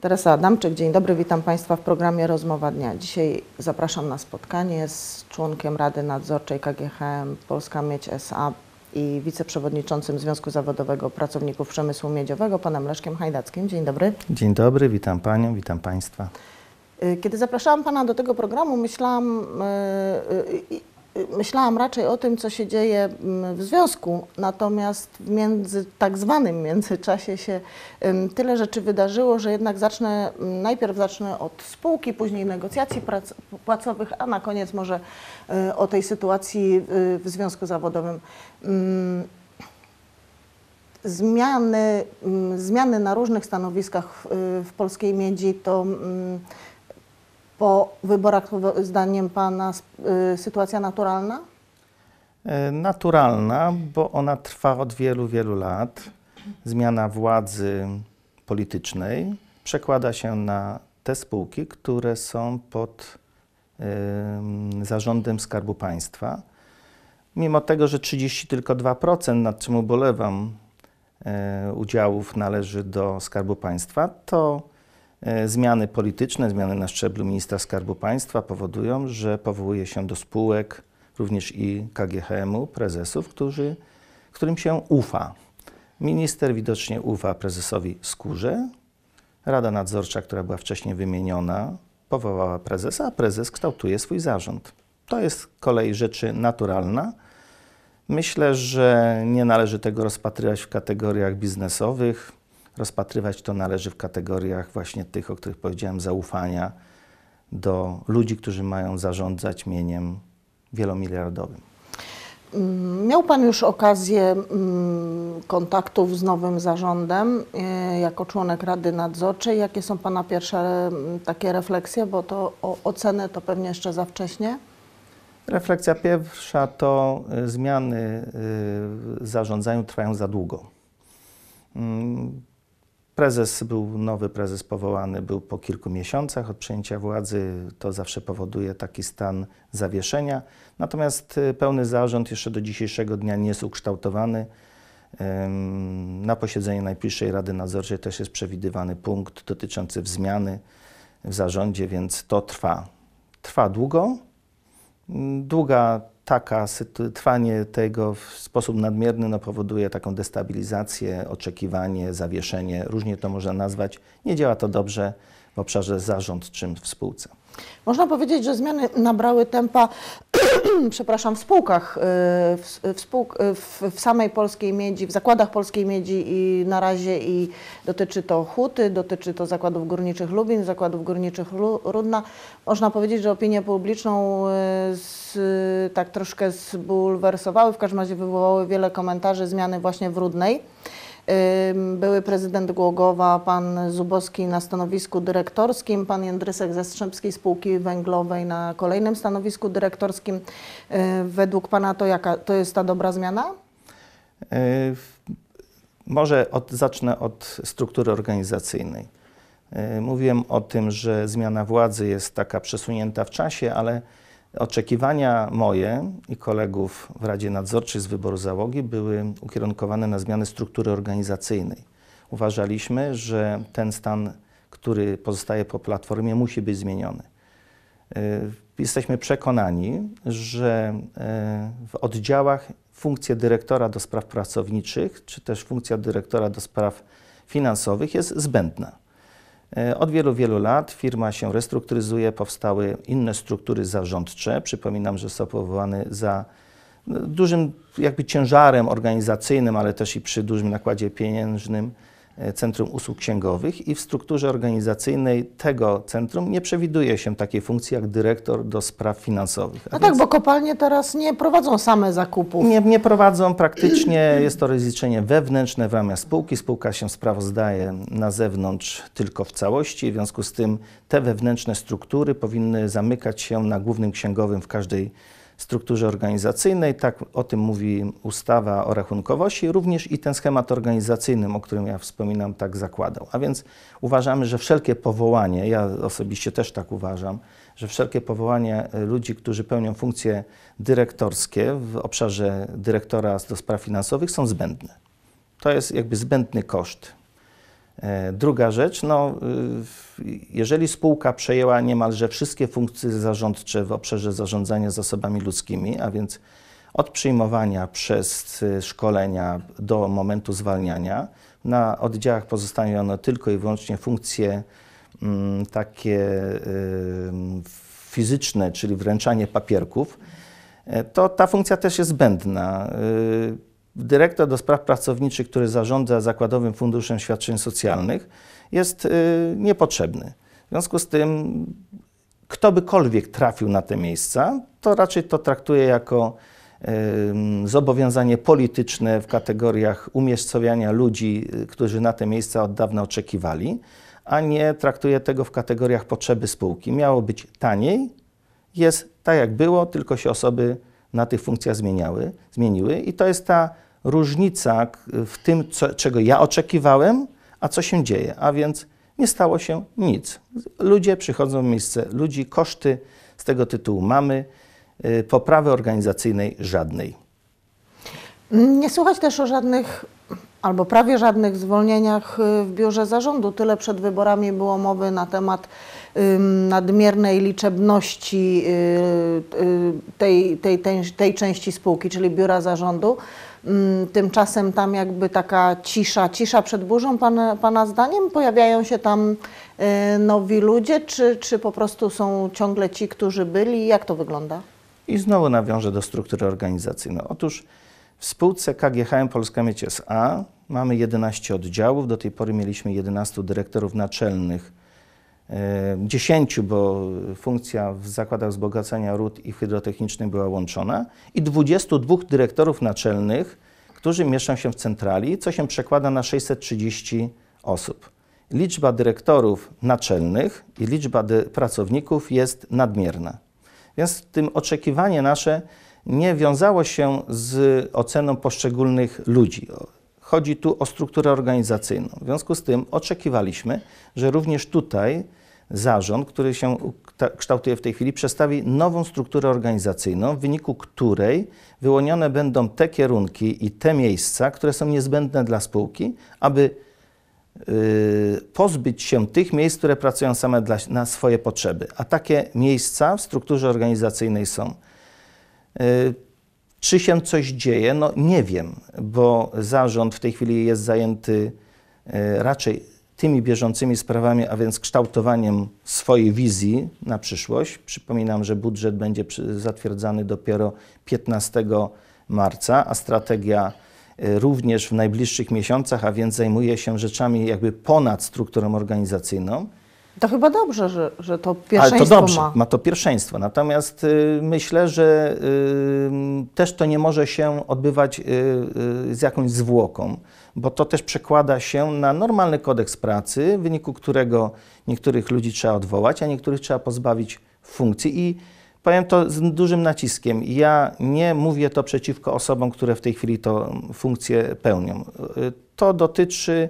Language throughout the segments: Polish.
Teresa Adamczyk, dzień dobry, witam Państwa w programie Rozmowa Dnia. Dzisiaj zapraszam na spotkanie z członkiem Rady Nadzorczej KGHM Polska Miedź SA i wiceprzewodniczącym Związku Zawodowego Pracowników Przemysłu Miedziowego, panem Leszkiem Hajdackim. Dzień dobry. Dzień dobry, witam Panią, witam Państwa. Y, kiedy zapraszałam Pana do tego programu, myślałam, y, y, myślałam raczej o tym, co się dzieje mm, w związku, natomiast w między, tak zwanym międzyczasie się tyle rzeczy wydarzyło, że jednak zacznę, mm, najpierw zacznę od spółki, później negocjacji prac, płacowych, a na koniec może y, o tej sytuacji y, w związku zawodowym. Zmiany, zmiany na różnych stanowiskach w y, polskiej miedzi to po wyborach, zdaniem Pana, y, sytuacja naturalna? E, naturalna, bo ona trwa od wielu, wielu lat. Zmiana władzy politycznej przekłada się na te spółki, które są pod y, zarządem Skarbu Państwa. Mimo tego, że 30 tylko 2%, nad czym ubolewam, y, udziałów należy do Skarbu Państwa, to E, zmiany polityczne, zmiany na szczeblu ministra skarbu państwa powodują, że powołuje się do spółek również i KGHM-u prezesów, którzy, którym się ufa. Minister widocznie ufa prezesowi Skórze. Rada nadzorcza, która była wcześniej wymieniona, powołała prezesa, a prezes kształtuje swój zarząd. To jest kolej rzeczy naturalna. Myślę, że nie należy tego rozpatrywać w kategoriach biznesowych. Rozpatrywać to należy w kategoriach właśnie tych, o których powiedziałem, zaufania do ludzi, którzy mają zarządzać mieniem wielomiliardowym. Mm, miał Pan już okazję mm, kontaktów z nowym zarządem e, jako członek Rady Nadzorczej. Jakie są Pana pierwsze mm, takie refleksje, bo to o ocenę to pewnie jeszcze za wcześnie? Refleksja pierwsza to e, zmiany e, w zarządzaniu trwają za długo. Prezes był, nowy prezes powołany był po kilku miesiącach od przejęcia władzy. To zawsze powoduje taki stan zawieszenia. Natomiast y, pełny zarząd jeszcze do dzisiejszego dnia nie jest ukształtowany. Na posiedzeniu najbliższej Rady Nadzorczej też jest przewidywany punkt dotyczący zmiany w zarządzie, więc to trwa. Trwa długo. Długa taka trwanie tego w sposób nadmierny no, powoduje taką destabilizację, oczekiwanie, zawieszenie, różnie to można nazwać. Nie działa to dobrze w obszarze zarządczym w spółce. Można powiedzieć, że zmiany nabrały tempa, przepraszam, w spółkach, y, w, spółk, y, w, w, samej polskiej miedzi, w zakładach polskiej miedzi i na razie i dotyczy to Huty, dotyczy to zakładów górniczych Lubin, zakładów górniczych Rudna. Można powiedzieć, że opinię publiczną y, z, tak troszkę zbulwersowały, w każdym razie wywołały wiele komentarzy zmiany właśnie w Rudnej były prezydent Głogowa, pan Zubowski na stanowisku dyrektorskim, pan Jędrysek Strzębskiej Spółki Węglowej na kolejnym stanowisku dyrektorskim. Y, według pana to jaka, to jest ta dobra zmiana? Y, może od, zacznę od struktury organizacyjnej. Y, mówiłem o tym, że zmiana władzy jest taka przesunięta w czasie, ale Oczekiwania moje i kolegów w Radzie Nadzorczej z wyboru załogi były ukierunkowane na zmianę struktury organizacyjnej. Uważaliśmy, że ten stan, który pozostaje po platformie, musi być zmieniony. Y, jesteśmy przekonani, że y, w oddziałach funkcja dyrektora do spraw pracowniczych, czy też funkcja dyrektora do spraw finansowych jest zbędna. E, od wielu, wielu lat firma się restrukturyzuje, powstały inne struktury zarządcze. Przypominam, że został powołany za no, dużym jakby ciężarem organizacyjnym, ale też i przy dużym nakładzie pieniężnym E, centrum Usług Księgowych i w strukturze organizacyjnej tego centrum nie przewiduje się takiej funkcji jak dyrektor do spraw finansowych. A no tak, więc... tak, bo kopalnie teraz nie prowadzą same zakupów. Nie, nie prowadzą praktycznie, jest to rozliczenie wewnętrzne w ramach spółki. Spółka się sprawozdaje na zewnątrz tylko w całości, w związku z tym te wewnętrzne struktury powinny zamykać się na głównym księgowym w każdej strukturze organizacyjnej. Tak o tym mówi ustawa o rachunkowości, również i ten schemat organizacyjny, o którym ja wspominam, tak zakładał. A więc uważamy, że wszelkie powołanie, ja osobiście też tak uważam, że wszelkie powołanie ludzi, którzy pełnią funkcje dyrektorskie w obszarze dyrektora do spraw finansowych są zbędne. To jest jakby zbędny koszt E, druga rzecz, no, y, jeżeli spółka przejęła niemalże wszystkie funkcje zarządcze w obszarze zarządzania zasobami ludzkimi, a więc od przyjmowania przez y, szkolenia do momentu zwalniania, na oddziałach pozostają tylko i wyłącznie funkcje mm, takie y, fizyczne, czyli wręczanie papierków, e, to ta funkcja też jest zbędna dyrektor do spraw pracowniczych, który zarządza Zakładowym Funduszem Świadczeń Socjalnych, jest y, niepotrzebny. W związku z tym, kto bykolwiek trafił na te miejsca, to raczej to traktuje jako zobowiązanie polityczne w kategoriach umiejscowiania ludzi, y, którzy na te miejsca od dawna oczekiwali, a nie traktuje tego w kategoriach potrzeby spółki. Miało być taniej, jest tak jak było, tylko się osoby na tych funkcjach zmieniały, zmieniły i to jest ta różnica w tym, co, czego ja oczekiwałem, a co się dzieje. A więc nie stało się nic. Ludzie przychodzą w miejsce ludzi, koszty z tego tytułu mamy, y, poprawy organizacyjnej żadnej. Nie słuchać też o żadnych albo prawie żadnych zwolnieniach y, w biurze zarządu. Tyle przed wyborami było mowy na temat nadmiernej liczebności y, y, tej, tej, tej, tej części spółki, czyli biura zarządu. Tymczasem tam jakby taka cisza, cisza przed burzą, pana, pana zdaniem? Pojawiają się tam nowi ludzie, czy, czy po prostu są ciągle ci, którzy byli? Jak to wygląda? I znowu nawiążę do struktury organizacyjnej. Otóż w spółce KGHM Polska Mieć S.A. mamy 11 oddziałów. Do tej pory mieliśmy 11 dyrektorów naczelnych. 10, e, bo funkcja w zakładach wzbogacania ród i hydrotechnicznych była łączona, i 22 dyrektorów naczelnych, którzy mieszczą się w centrali, co się przekłada na 630 osób. Liczba dyrektorów naczelnych i liczba pracowników jest nadmierna. Więc w tym oczekiwanie nasze nie wiązało się z oceną poszczególnych ludzi. Chodzi tu o strukturę organizacyjną. W związku z tym oczekiwaliśmy, że również tutaj zarząd, który się kształtuje w tej chwili, przedstawi nową strukturę organizacyjną, w wyniku której wyłonione będą te kierunki i te miejsca, które są niezbędne dla spółki, aby y, pozbyć się tych miejsc, które pracują same dla, na swoje potrzeby. A takie miejsca w strukturze organizacyjnej są czy się coś dzieje? No nie wiem, bo zarząd w tej chwili jest zajęty e, raczej tymi bieżącymi sprawami, a więc kształtowaniem swojej wizji na przyszłość. Przypominam, że budżet będzie zatwierdzany dopiero 15 marca, a strategia e, również w najbliższych miesiącach, a więc zajmuje się rzeczami jakby ponad strukturą organizacyjną. To chyba dobrze, że, że to pierwszeństwo Ale to dobrze, ma. ma to pierwszeństwo. Natomiast y, myślę, że y, też to nie może się odbywać y, y, z jakąś zwłoką, bo to też przekłada się na normalny kodeks pracy, w wyniku którego niektórych ludzi trzeba odwołać, a niektórych trzeba pozbawić funkcji i Powiem to z dużym naciskiem. Ja nie mówię to przeciwko osobom, które w tej chwili tę mm, funkcję pełnią. Y, to dotyczy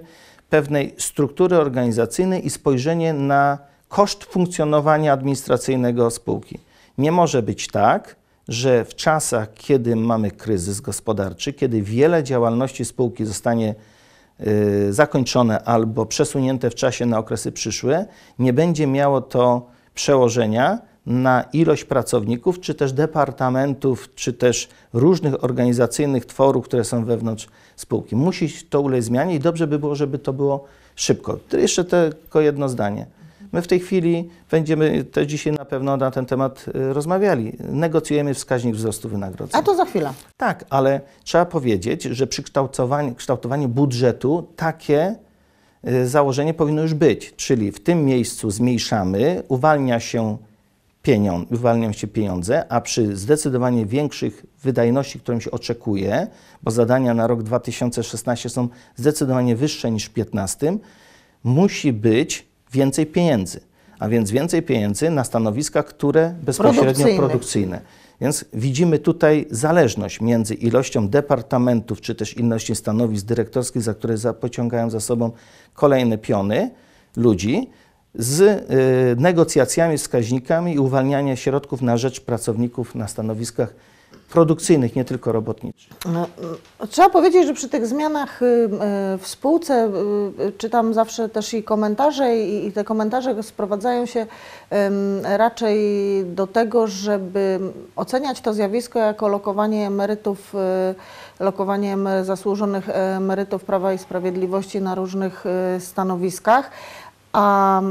pewnej struktury organizacyjnej i spojrzenie na koszt funkcjonowania administracyjnego spółki. Nie może być tak, że w czasach, kiedy mamy kryzys gospodarczy, kiedy wiele działalności spółki zostanie y, zakończone albo przesunięte w czasie na okresy przyszłe, nie będzie miało to przełożenia na ilość pracowników, czy też departamentów, czy też różnych organizacyjnych tworów, które są wewnątrz spółki. Musi to ulec zmianie i dobrze by było, żeby to było szybko. Jeszcze tylko jedno zdanie. My w tej chwili będziemy też dzisiaj na pewno na ten temat y, rozmawiali. Negocjujemy wskaźnik wzrostu wynagrodzeń. A to za chwilę. Tak, ale trzeba powiedzieć, że przy kształtowaniu budżetu takie y, założenie powinno już być, czyli w tym miejscu zmniejszamy, uwalnia się Pieniądze, uwalniają się pieniądze, a przy zdecydowanie większych wydajności, którą się oczekuje, bo zadania na rok 2016 są zdecydowanie wyższe niż w 2015, musi być więcej pieniędzy. A więc więcej pieniędzy na stanowiska, które bezpośrednio produkcyjne. produkcyjne. Więc widzimy tutaj zależność między ilością departamentów, czy też ilością stanowisk dyrektorskich, za które pociągają za sobą kolejne piony ludzi, z y, negocjacjami, wskaźnikami i uwalniania środków na rzecz pracowników na stanowiskach produkcyjnych, nie tylko robotniczych. No, y, trzeba powiedzieć, że przy tych zmianach y, w spółce czytam zawsze też i komentarze i te komentarze sprowadzają się raczej do tego, żeby oceniać to zjawisko jako lokowanie emerytów, lokowanie zasłużonych e, emerytów Prawa i Sprawiedliwości na różnych stanowiskach. A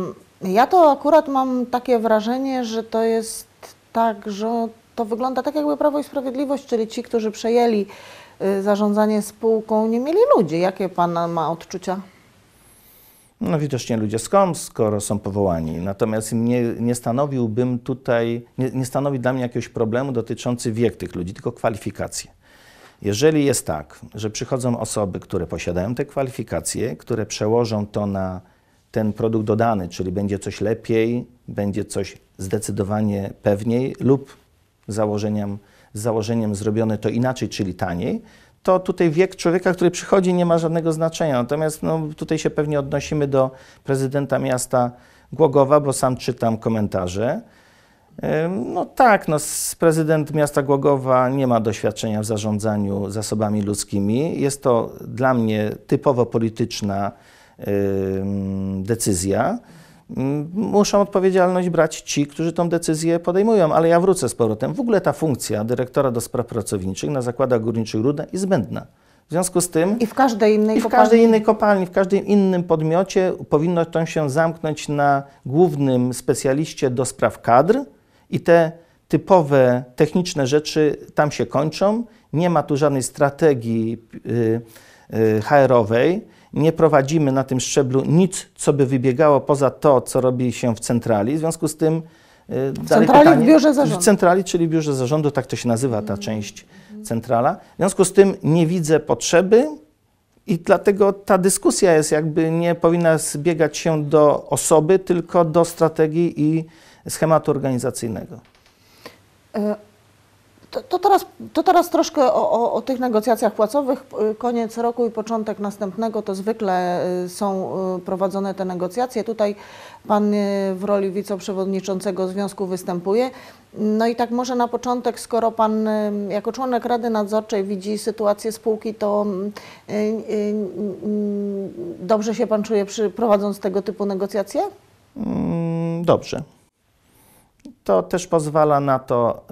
ja to akurat mam takie wrażenie, że to jest tak, że to wygląda tak jakby Prawo i Sprawiedliwość, czyli ci, którzy przejęli y, zarządzanie spółką, nie mieli ludzi. Jakie pana ma odczucia? No widocznie ludzie skąd, skoro są powołani. Natomiast nie, nie stanowiłbym tutaj, nie, nie stanowi dla mnie jakiegoś problemu dotyczący wiek tych ludzi, tylko kwalifikacje. Jeżeli jest tak, że przychodzą osoby, które posiadają te kwalifikacje, które przełożą to na ten produkt dodany, czyli będzie coś lepiej, będzie coś zdecydowanie pewniej lub założeniem, z założeniem zrobione to inaczej, czyli taniej, to tutaj wiek człowieka, który przychodzi, nie ma żadnego znaczenia. Natomiast no, tutaj się pewnie odnosimy do prezydenta miasta Głogowa, bo sam czytam komentarze. No tak, no, prezydent miasta Głogowa nie ma doświadczenia w zarządzaniu zasobami ludzkimi. Jest to dla mnie typowo polityczna decyzja, muszą odpowiedzialność brać ci, którzy tą decyzję podejmują. Ale ja wrócę z powrotem. W ogóle ta funkcja dyrektora do spraw pracowniczych na zakładach górniczych Rudna jest zbędna. W związku z tym. I w każdej innej, w kopalni. Każdej innej kopalni. w każdym innym podmiocie powinno to się zamknąć na głównym specjaliście do spraw kadr i te typowe techniczne rzeczy tam się kończą. Nie ma tu żadnej strategii yy, yy HR-owej nie prowadzimy na tym szczeblu nic, co by wybiegało poza to, co robi się w centrali. W związku z tym y, w centrali, pytanie, w biurze zarządu. W centrali, czyli w biurze zarządu, tak to się nazywa ta część centrala. W związku z tym nie widzę potrzeby i dlatego ta dyskusja jest jakby nie powinna zbiegać się do osoby, tylko do strategii i schematu organizacyjnego. Y to, to, teraz, to teraz troszkę o, o, o, tych negocjacjach płacowych. Koniec roku i początek następnego to zwykle y, są y, prowadzone te negocjacje. Tutaj pan y, w roli wiceprzewodniczącego związku występuje. No i tak może na początek, skoro pan jako członek Rady Nadzorczej widzi sytuację spółki, to mm, mm, dobrze się pan czuje przy, prowadząc tego typu negocjacje? Mm, dobrze to też pozwala na to,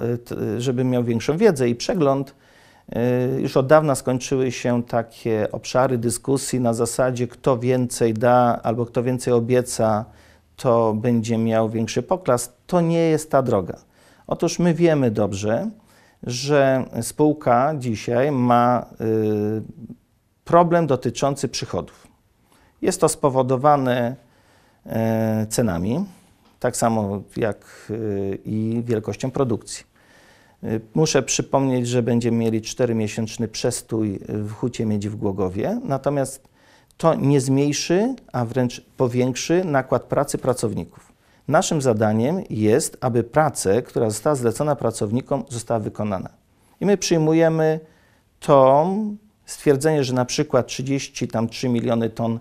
y, żebym miał większą wiedzę i przegląd. Y, już od dawna skończyły się takie obszary dyskusji na zasadzie, kto więcej da albo kto więcej obieca, to będzie miał większy poklas. To nie jest ta droga. Otóż my wiemy dobrze, że spółka dzisiaj ma y, problem dotyczący przychodów. Jest to spowodowane cenami, tak samo jak y, i wielkością produkcji. Y, muszę przypomnieć, że będziemy mieli 4-miesięczny przestój w hucie miedzi w Głogowie, natomiast to nie zmniejszy, a wręcz powiększy nakład pracy pracowników. Naszym zadaniem jest, aby praca, która została zlecona pracownikom, została wykonana. I my przyjmujemy to stwierdzenie, że na przykład 33 miliony ton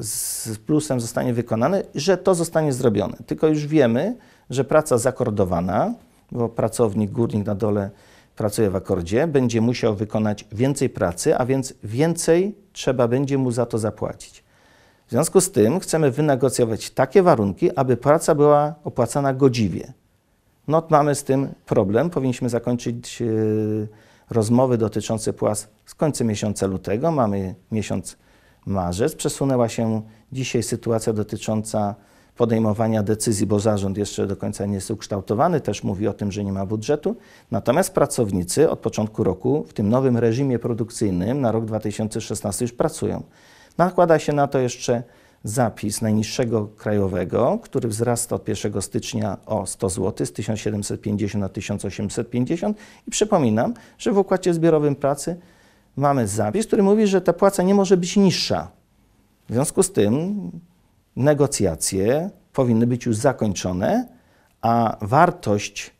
z plusem zostanie wykonany, że to zostanie zrobione. Tylko już wiemy, że praca zakordowana, bo pracownik, górnik na dole pracuje w akordzie, będzie musiał wykonać więcej pracy, a więc więcej trzeba będzie mu za to zapłacić. W związku z tym chcemy wynegocjować takie warunki, aby praca była opłacana godziwie. No, mamy z tym problem. Powinniśmy zakończyć yy, rozmowy dotyczące płac z końca miesiąca lutego. Mamy miesiąc marzec. Przesunęła się dzisiaj sytuacja dotycząca podejmowania decyzji, bo zarząd jeszcze do końca nie jest ukształtowany, też mówi o tym, że nie ma budżetu. Natomiast pracownicy od początku roku w tym nowym reżimie produkcyjnym na rok 2016 już pracują. Nakłada się na to jeszcze zapis najniższego krajowego, który wzrasta od 1 stycznia o 100 zł, z 1750 na 1850 i przypominam, że w układzie zbiorowym pracy mamy zapis, który mówi, że ta płaca nie może być niższa. W związku z tym negocjacje powinny być już zakończone, a wartość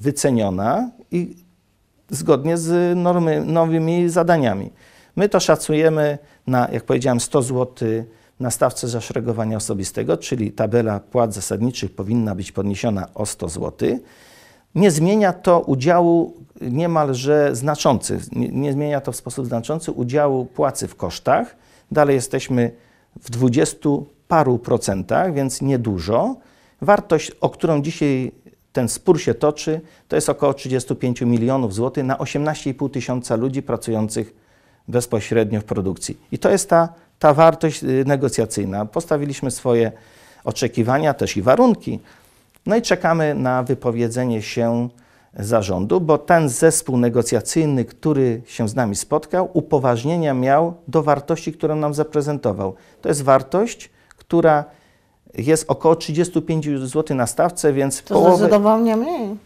wyceniona i zgodnie z normy, nowymi zadaniami. My to szacujemy na, jak powiedziałem, 100 zł na stawce zaszeregowania osobistego, czyli tabela płat zasadniczych powinna być podniesiona o 100 zł nie zmienia to udziału niemalże znaczący, nie, nie zmienia to w sposób znaczący udziału płacy w kosztach. Dalej jesteśmy w 20 paru procentach, więc niedużo. Wartość, o którą dzisiaj ten spór się toczy, to jest około 35 milionów złotych na 18,5 tysiąca ludzi pracujących bezpośrednio w produkcji. I to jest ta, ta wartość y, negocjacyjna. Postawiliśmy swoje oczekiwania, też i warunki, no i czekamy na wypowiedzenie się zarządu, bo ten zespół negocjacyjny, który się z nami spotkał, upoważnienia miał do wartości, którą nam zaprezentował. To jest wartość, która jest około 35 zł na stawce, więc to połowę, zdecydowanie mniej.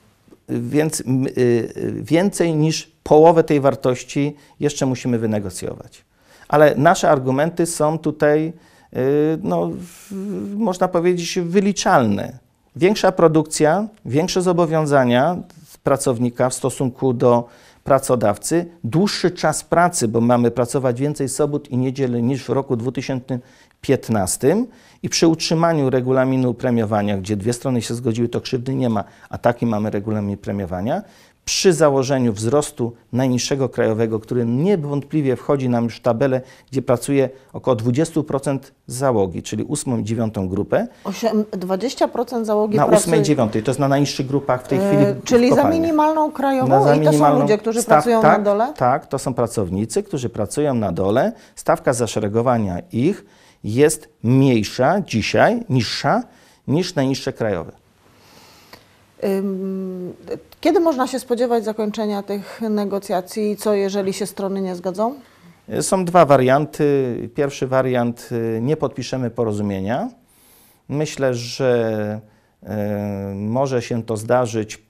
Więc y, więcej niż połowę tej wartości jeszcze musimy wynegocjować. Ale nasze argumenty są tutaj, y, no, można powiedzieć, wyliczalne. Większa produkcja, większe zobowiązania pracownika w stosunku do pracodawcy, dłuższy czas pracy, bo mamy pracować więcej sobot i niedziel niż w roku 2015 i przy utrzymaniu regulaminu premiowania, gdzie dwie strony się zgodziły, to krzywdy nie ma, a taki mamy regulamin premiowania, przy założeniu wzrostu najniższego krajowego, który niewątpliwie wchodzi nam już w tabelę, gdzie pracuje około 20% załogi, czyli 8 i 9 grupę. 8, 20% załogi Na 8 i 9, to jest na najniższych grupach w tej e, chwili. Yy, czyli za minimalną krajową za i to minimalną... są ludzie, którzy Staw, pracują tak, na dole? Tak, to są pracownicy, którzy pracują na dole. Stawka zaszeregowania ich jest mniejsza dzisiaj, niższa niż najniższe krajowe. Kiedy można się spodziewać zakończenia tych negocjacji i co jeżeli się strony nie zgadzą? Y, są dwa warianty. Pierwszy wariant y, nie podpiszemy porozumienia. Myślę, że y, może się to zdarzyć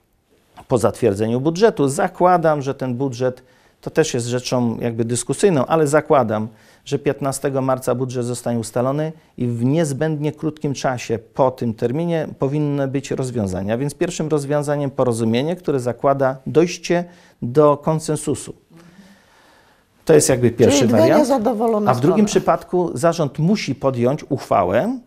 po zatwierdzeniu budżetu. Zakładam, że ten budżet to też jest rzeczą jakby dyskusyjną, ale zakładam, że 15 marca budżet zostanie ustalony i w niezbędnie krótkim czasie po tym terminie powinny być rozwiązania. Więc pierwszym rozwiązaniem porozumienie, które zakłada dojście do konsensusu. To jest jakby pierwszy Czyli wariant. A w drugim przypadku zarząd musi podjąć uchwałę,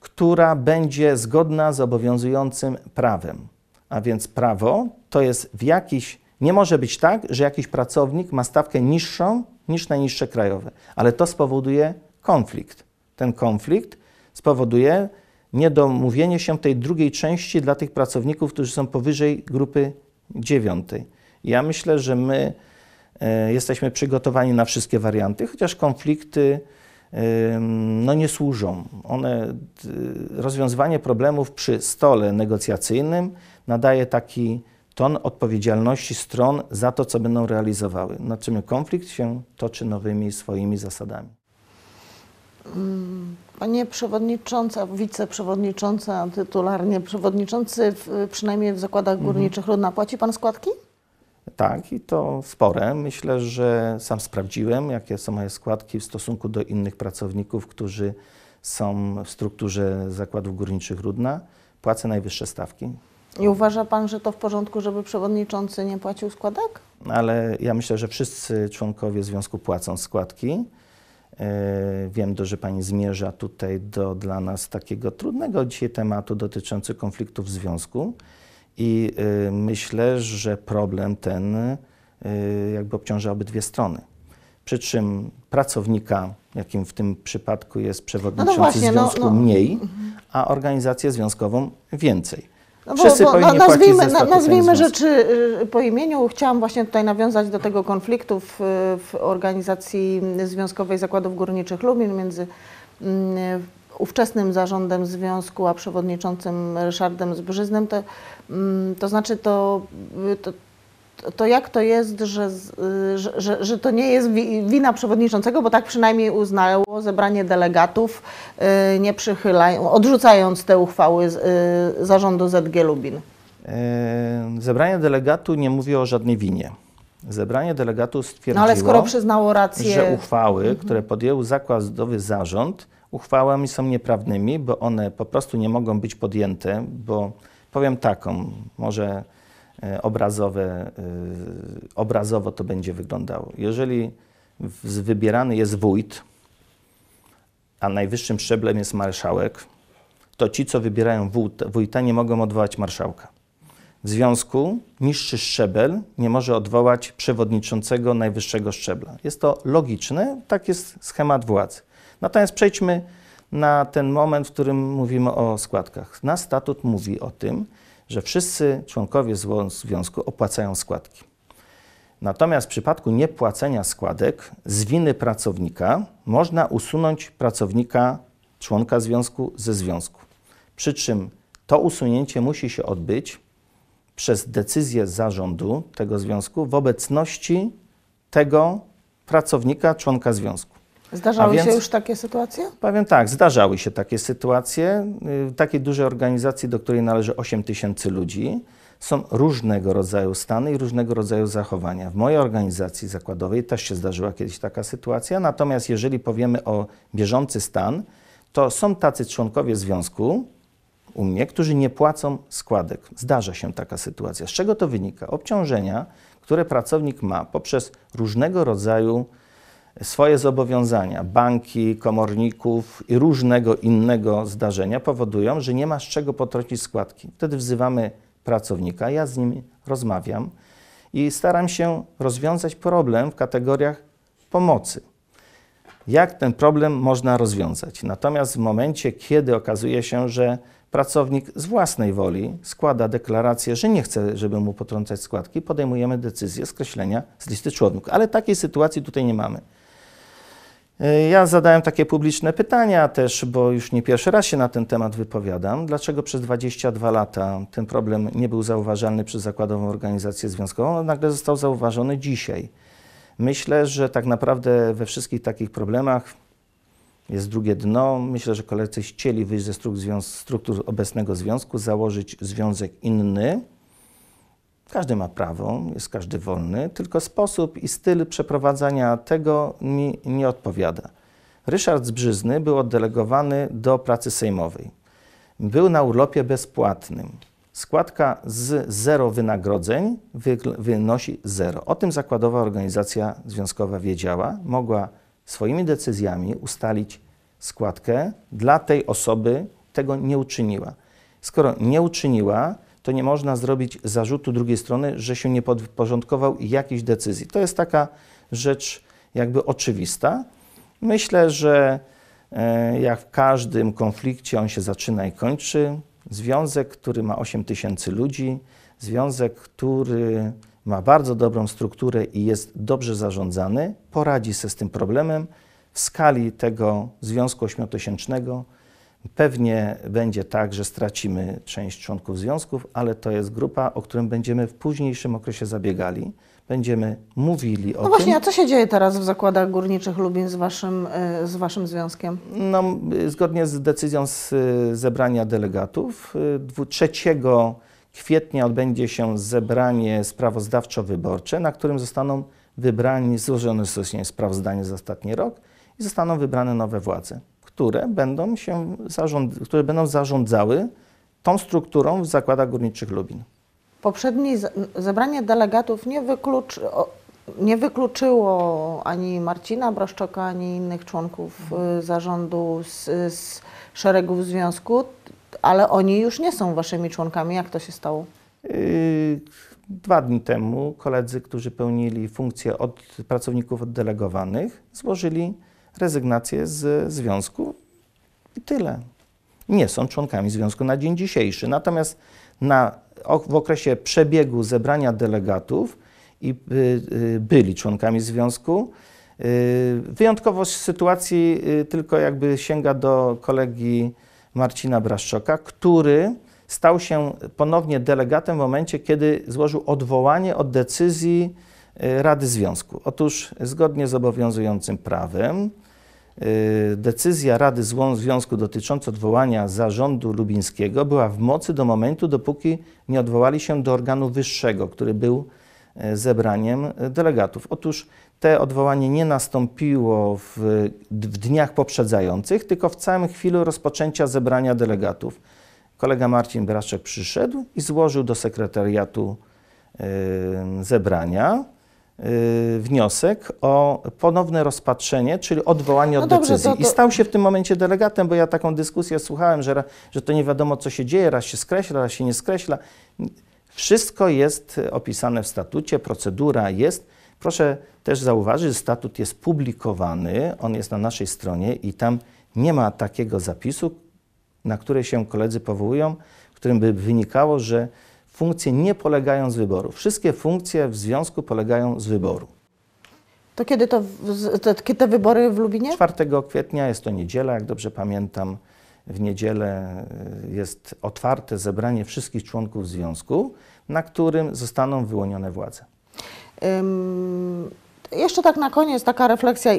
która będzie zgodna z obowiązującym prawem. A więc prawo to jest w jakiś nie może być tak, że jakiś pracownik ma stawkę niższą niż najniższe krajowe, ale to spowoduje konflikt. Ten konflikt spowoduje niedomówienie się tej drugiej części dla tych pracowników, którzy są powyżej grupy dziewiątej. Ja myślę, że my e, jesteśmy przygotowani na wszystkie warianty, chociaż konflikty no, nie służą. One, e, rozwiązywanie problemów przy stole negocjacyjnym nadaje taki ton odpowiedzialności stron za to, co będą realizowały. Na czym konflikt się toczy nowymi swoimi zasadami. Mm, panie przewodnicząca, wiceprzewodnicząca, tytularnie przewodniczący, przynajmniej w zakładach mhm. górniczych Rudna, płaci pan składki? Tak, i to spore. Myślę, że sam sprawdziłem, jakie są moje składki w stosunku do innych pracowników, którzy są w strukturze zakładów górniczych Rudna. Płacę najwyższe stawki. I uważa Pan, że to w porządku, żeby przewodniczący nie płacił składek? Ale ja myślę, że wszyscy członkowie związku płacą składki. E, wiem, że Pani zmierza tutaj do dla nas takiego trudnego dzisiaj tematu dotyczący konfliktów w związku i e, myślę, że problem ten e, jakby obciąża obydwie strony. Przy czym pracownika, jakim w tym przypadku jest no, no przewodniczący no właśnie, związku, no, mniej, mhm. a organizację związkową więcej. No bo, Wszyscy bo, powinni nazwijmy, nazwijmy rzeczy y, po imieniu. Chciałam właśnie tutaj nawiązać do tego konfliktu w, w organizacji Związkowej Zakładów Górniczych Lubin między mm, ówczesnym zarządem związku, a przewodniczącym Ryszardem z To, mm, to znaczy, to, y, to, to jak to jest, y, że, że, że, to nie jest wina przewodniczącego, bo tak przynajmniej uznało zebranie delegatów, y, nie przychylają, odrzucając te uchwały y, zarządu ZG Lubin? Zebranie delegatu nie mówi o żadnej winie. Zebranie delegatu stwierdziło, no ale skoro przyznało rację... że uchwały, mhm. które podjęł zakładowy zarząd, uchwałami są nieprawnymi, bo one po prostu nie mogą być podjęte, bo powiem taką, może E, obrazowe, e, obrazowo to będzie wyglądało. Jeżeli wybierany jest wójt, a najwyższym szczeblem jest marszałek, to ci, co wybierają wójta, nie mogą odwołać marszałka. W związku niższy szczebel nie może odwołać przewodniczącego najwyższego szczebla. Jest to logiczne, tak jest schemat władzy. Natomiast przejdźmy na ten moment, w którym mówimy o składkach. Na statut mówi o tym, że wszyscy członkowie związku opłacają składki. Natomiast w przypadku niepłacenia składek z winy pracownika można usunąć pracownika, członka związku ze związku. Przy czym to usunięcie musi się odbyć przez decyzję zarządu tego związku w obecności tego pracownika, członka związku. Zdarzały więc, się już takie sytuacje? Powiem tak, zdarzały się takie sytuacje. Y, w takiej dużej organizacji, do której należy 8 tysięcy ludzi, są różnego rodzaju stany i różnego rodzaju zachowania. W mojej organizacji zakładowej też się zdarzyła kiedyś taka sytuacja, natomiast jeżeli powiemy o bieżący stan, to są tacy członkowie związku u mnie, którzy nie płacą składek. Zdarza się taka sytuacja. Z czego to wynika? Obciążenia, które pracownik ma poprzez różnego rodzaju swoje zobowiązania, banki, komorników i różnego innego zdarzenia powodują, że nie ma z czego potrącić składki. Wtedy wzywamy pracownika, ja z nim rozmawiam i staram się rozwiązać problem w kategoriach pomocy. Jak ten problem można rozwiązać? Natomiast w momencie, kiedy okazuje się, że pracownik z własnej woli składa deklarację, że nie chce, żeby mu potrącać składki, podejmujemy decyzję skreślenia z listy członków. Ale takiej sytuacji tutaj nie mamy. E, ja zadałem takie publiczne pytania też, bo już nie pierwszy raz się na ten temat wypowiadam. Dlaczego przez 22 lata ten problem nie był zauważalny przez Zakładową Organizację Związkową, a nagle został zauważony dzisiaj? Myślę, że tak naprawdę we wszystkich takich problemach jest drugie dno. Myślę, że koledzy chcieli wyjść ze struktur obecnego związku, założyć związek inny, każdy ma prawo, jest każdy wolny, tylko sposób i styl przeprowadzania tego mi nie odpowiada. Ryszard Zbrzyzny był oddelegowany do pracy sejmowej. Był na urlopie bezpłatnym. Składka z zero wynagrodzeń wynosi zero. O tym zakładowa organizacja związkowa wiedziała. Mogła swoimi decyzjami ustalić składkę dla tej osoby. Tego nie uczyniła. Skoro nie uczyniła, to nie można zrobić zarzutu drugiej strony, że się nie podporządkował jakiejś decyzji. To jest taka rzecz jakby oczywista. Myślę, że e, jak w każdym konflikcie on się zaczyna i kończy. Związek, który ma 8 tysięcy ludzi, związek, który ma bardzo dobrą strukturę i jest dobrze zarządzany, poradzi sobie z tym problemem. W skali tego związku ośmiotysięcznego Pewnie będzie tak, że stracimy część członków związków, ale to jest grupa, o którym będziemy w późniejszym okresie zabiegali. Będziemy mówili o tym. No właśnie, a co się dzieje teraz w zakładach górniczych Lubin z waszym, e, z waszym związkiem? No, zgodnie z decyzją z e, zebrania delegatów, 3 e, kwietnia odbędzie się zebranie sprawozdawczo-wyborcze, na którym zostaną wybrani, złożone zostanie sprawozdanie za ostatni rok i zostaną wybrane nowe władze które będą, się zarząd, które będą zarządzały tą strukturą w zakładach górniczych Lubin. Poprzednie zebranie delegatów nie, nie wykluczyło ani Marcina Broszczoka, ani innych członków y, zarządu z, z szeregów związku, ale oni już nie są waszymi członkami. Jak to się stało? Y, dwa dni temu koledzy, którzy pełnili funkcję od pracowników oddelegowanych, złożyli rezygnację z związku i tyle. Nie są członkami związku na dzień dzisiejszy. Natomiast na, w okresie przebiegu zebrania delegatów i y, y, byli członkami związku. Y, Wyjątkowość sytuacji tylko jakby sięga do kolegi Marcina Braszczoka, który stał się ponownie delegatem w momencie, kiedy złożył odwołanie od decyzji Rady Związku. Otóż zgodnie z obowiązującym prawem Y, decyzja Rady Związku dotycząca odwołania zarządu lubińskiego była w mocy do momentu, dopóki nie odwołali się do organu wyższego, który był y, zebraniem delegatów. Otóż te odwołanie nie nastąpiło w, w dniach poprzedzających, tylko w całym chwili rozpoczęcia zebrania delegatów. Kolega Marcin Braszek przyszedł i złożył do sekretariatu y, zebrania Y, wniosek o ponowne rozpatrzenie, czyli odwołanie no od dobrze, decyzji. To, to... I stał się w tym momencie delegatem, bo ja taką dyskusję słuchałem, że, że to nie wiadomo, co się dzieje, raz się skreśla, raz się nie skreśla. Wszystko jest y, opisane w statucie, procedura jest. Proszę też zauważyć, że statut jest publikowany, on jest na naszej stronie i tam nie ma takiego zapisu, na który się koledzy powołują, w którym by wynikało, że funkcje nie polegają z wyboru. Wszystkie funkcje w związku polegają z wyboru. To kiedy to, te, te wybory w Lubinie? 4 kwietnia, jest to niedziela, jak dobrze pamiętam. W niedzielę e, jest otwarte zebranie wszystkich członków związku, na którym zostaną wyłonione władze. jeszcze tak na koniec taka refleksja.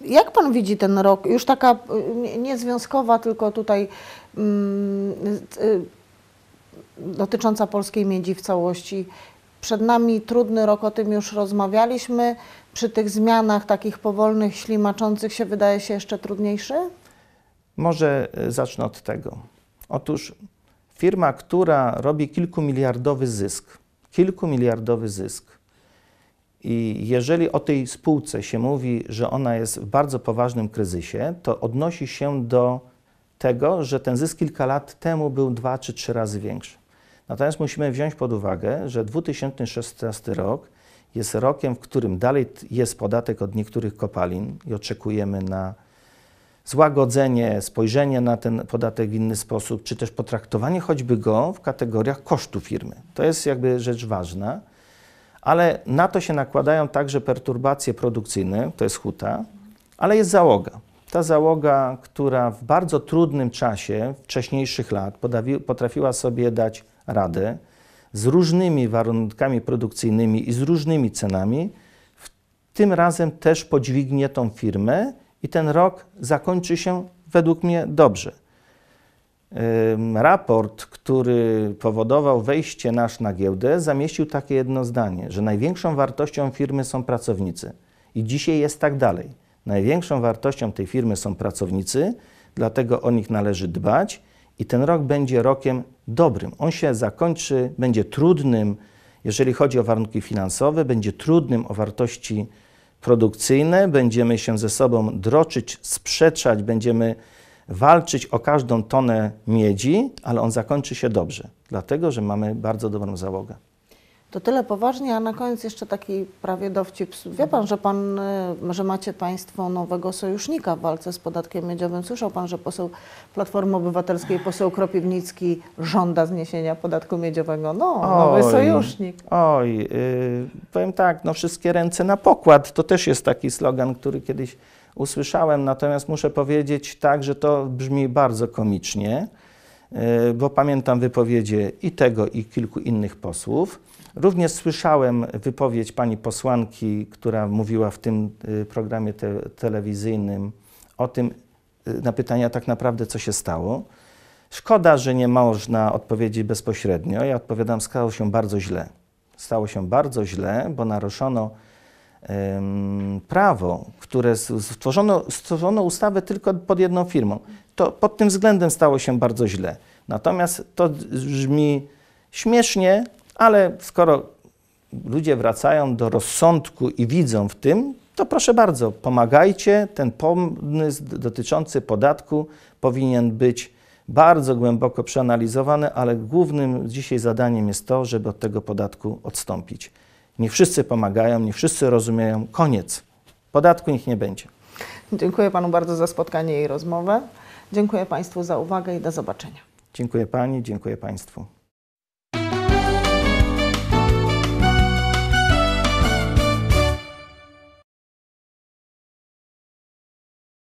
Jak pan widzi ten rok? Już taka y, niezwiązkowa, tylko tutaj. y, dotycząca polskiej miedzi w całości. Przed nami trudny rok, o tym już rozmawialiśmy. Przy tych zmianach takich powolnych, ślimaczących się wydaje się jeszcze trudniejszy? Może e, zacznę od tego. Otóż firma, która robi kilkumiliardowy zysk, kilkumiliardowy zysk, i jeżeli o tej spółce się mówi, że ona jest w bardzo poważnym kryzysie, to odnosi się do tego, że ten zysk kilka lat temu był dwa czy trzy razy większy. Natomiast musimy wziąć pod uwagę, że 2016 rok jest rokiem, w którym dalej jest podatek od niektórych kopalin i oczekujemy na złagodzenie, spojrzenie na ten podatek w inny sposób, czy też potraktowanie choćby go w kategoriach kosztu firmy. To jest jakby rzecz ważna, ale na to się nakładają także perturbacje produkcyjne, to jest huta, ale jest załoga. Ta załoga, która w bardzo trudnym czasie wcześniejszych lat potrafiła sobie dać Rady z różnymi warunkami produkcyjnymi i z różnymi cenami, w tym razem też podźwignie tą firmę i ten rok zakończy się według mnie dobrze. Raport, który powodował wejście nasz na giełdę, zamieścił takie jedno zdanie, że największą wartością firmy są pracownicy. I dzisiaj jest tak dalej. Największą wartością tej firmy są pracownicy, dlatego o nich należy dbać i ten rok będzie rokiem dobrym. On się zakończy, będzie trudnym, jeżeli chodzi o warunki finansowe, będzie trudnym o wartości produkcyjne, będziemy się ze sobą droczyć, sprzeczać, będziemy walczyć o każdą tonę miedzi, ale on zakończy się dobrze, dlatego że mamy bardzo dobrą załogę. To tyle poważnie, a na koniec jeszcze taki prawie dowcip. Wie pan, że pan, y, że macie państwo nowego sojusznika w walce z podatkiem miedziowym. Słyszał pan, że poseł Platformy Obywatelskiej, poseł Kropiwnicki żąda zniesienia podatku miedziowego. No, nowy oj, no. sojusznik. Oj, yy, powiem tak, no wszystkie ręce na pokład. To też jest taki slogan, który kiedyś usłyszałem. Natomiast muszę powiedzieć tak, że to brzmi bardzo komicznie, yy, bo pamiętam wypowiedzi i tego, i kilku innych posłów Również słyszałem wypowiedź pani posłanki, która mówiła w tym y, programie te telewizyjnym o tym, y, na pytania tak naprawdę, co się stało. Szkoda, że nie można odpowiedzieć bezpośrednio. Ja odpowiadam, stało się bardzo źle. Stało się bardzo źle, bo naruszono prawo, które stworzono, stworzono ustawę tylko pod jedną firmą. To pod tym względem stało się bardzo źle. Natomiast to brzmi śmiesznie, ale skoro ludzie wracają do rozsądku i widzą w tym, to proszę bardzo, pomagajcie. Ten pomysł dotyczący podatku powinien być bardzo głęboko przeanalizowany, ale głównym dzisiaj zadaniem jest to, żeby od tego podatku odstąpić. Niech wszyscy pomagają, niech wszyscy rozumieją. Koniec. Podatku niech nie będzie. Dziękuję Panu bardzo za spotkanie i rozmowę. Dziękuję Państwu za uwagę i do zobaczenia. Dziękuję Pani, dziękuję Państwu.